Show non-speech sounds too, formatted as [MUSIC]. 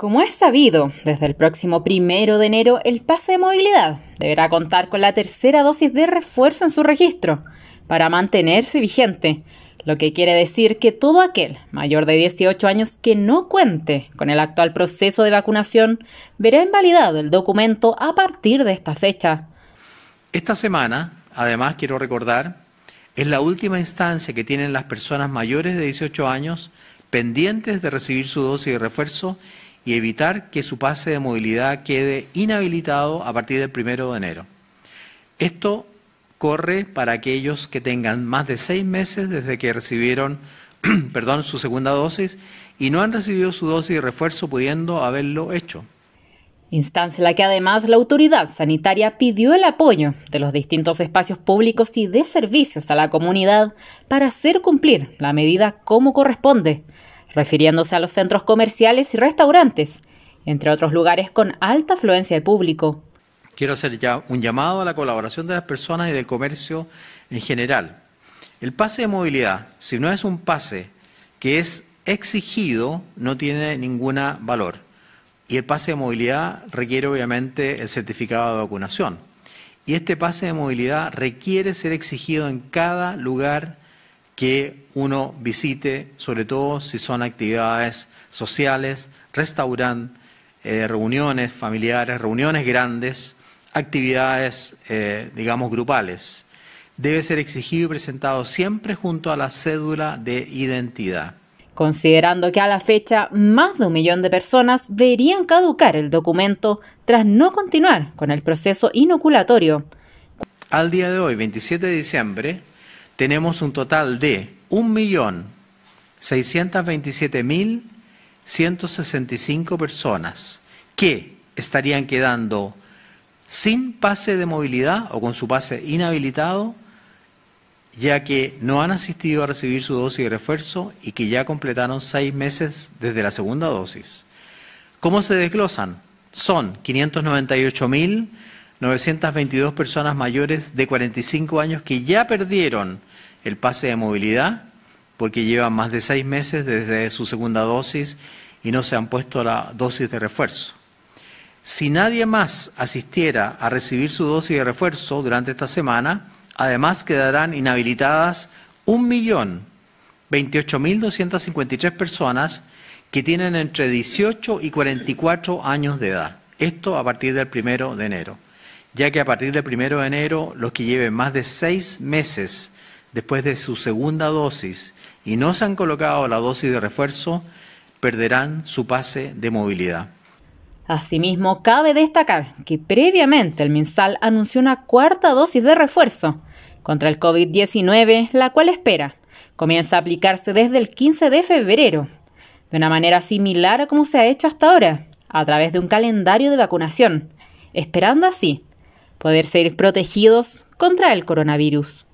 Como es sabido, desde el próximo primero de enero el pase de movilidad deberá contar con la tercera dosis de refuerzo en su registro para mantenerse vigente, lo que quiere decir que todo aquel mayor de 18 años que no cuente con el actual proceso de vacunación verá invalidado el documento a partir de esta fecha. Esta semana, además quiero recordar, es la última instancia que tienen las personas mayores de 18 años pendientes de recibir su dosis de refuerzo y evitar que su pase de movilidad quede inhabilitado a partir del primero de enero. Esto corre para aquellos que tengan más de seis meses desde que recibieron [CLEARS THROAT] perdón, su segunda dosis y no han recibido su dosis de refuerzo pudiendo haberlo hecho. Instancia en la que además la autoridad sanitaria pidió el apoyo de los distintos espacios públicos y de servicios a la comunidad para hacer cumplir la medida como corresponde, refiriéndose a los centros comerciales y restaurantes, entre otros lugares con alta afluencia de público. Quiero hacer ya un llamado a la colaboración de las personas y del comercio en general. El pase de movilidad, si no es un pase que es exigido, no tiene ningún valor. Y el pase de movilidad requiere obviamente el certificado de vacunación. Y este pase de movilidad requiere ser exigido en cada lugar que uno visite, sobre todo si son actividades sociales, restaurantes, eh, reuniones familiares, reuniones grandes, actividades, eh, digamos, grupales. Debe ser exigido y presentado siempre junto a la cédula de identidad. Considerando que a la fecha más de un millón de personas verían caducar el documento tras no continuar con el proceso inoculatorio. Al día de hoy, 27 de diciembre, tenemos un total de 1.627.165 personas que estarían quedando sin pase de movilidad o con su pase inhabilitado, ya que no han asistido a recibir su dosis de refuerzo y que ya completaron seis meses desde la segunda dosis. ¿Cómo se desglosan? Son 598.000 922 personas mayores de 45 años que ya perdieron el pase de movilidad porque llevan más de seis meses desde su segunda dosis y no se han puesto la dosis de refuerzo. Si nadie más asistiera a recibir su dosis de refuerzo durante esta semana, además quedarán inhabilitadas 1.028.253 personas que tienen entre 18 y 44 años de edad. Esto a partir del primero de enero ya que a partir del 1 de enero los que lleven más de seis meses después de su segunda dosis y no se han colocado la dosis de refuerzo, perderán su pase de movilidad. Asimismo, cabe destacar que previamente el MinSal anunció una cuarta dosis de refuerzo contra el COVID-19, la cual espera comienza a aplicarse desde el 15 de febrero, de una manera similar a como se ha hecho hasta ahora, a través de un calendario de vacunación, esperando así poder ser protegidos contra el coronavirus.